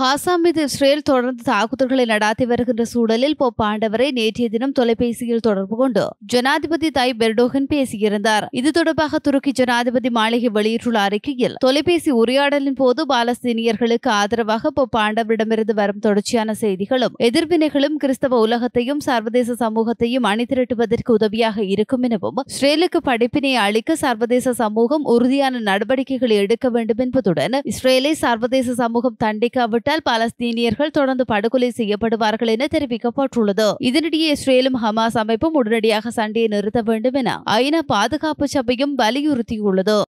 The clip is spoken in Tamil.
காசா மீது இஸ்ரேல் தொடர்ந்து தாக்குதல்களை நடாத்தி வருகின்ற சூழலில் போப் நேற்றைய தினம் தொலைபேசியில் தொடர்பு கொண்டு ஜனாதிபதி தாய் பெர்டோகன் பேசியிருந்தார் இது தொடர்பாக துருக்கி ஜனாதிபதி மாளிகை வெளியிட்டுள்ள அறிக்கையில் தொலைபேசி உரையாடலின் போது பாலஸ்தீனியர்களுக்கு ஆதரவாக போப் வரும் தொடர்ச்சியான செய்திகளும் எதிர்வினைகளும் கிறிஸ்தவ உலகத்தையும் சர்வதேச சமூகத்தையும் அணிதிரட்டுவதற்கு உதவியாக இருக்கும் எனவும் இஸ்ரேலுக்கு படிப்பினை அளிக்க சர்வதேச சமூகம் உறுதியான நடவடிக்கைகளை எடுக்க வேண்டும் என்பதுடன் இஸ்ரேலை சர்வதேச சமூகம் தண்டிக்காவிட்டு ஏற்பட்டால் பாலஸ்தீனியர்கள் தொடர்ந்து படுகொலை செய்யப்படுவார்கள் என தெரிவிக்கப்பட்டுள்ளது இதனிடையே இஸ்ரேலும் ஹமாஸ் அமைப்பும் உடனடியாக சண்டையை நிறுத்த வேண்டும் என ஐநா பாதுகாப்பு சபையும் வலியுறுத்தியுள்ளது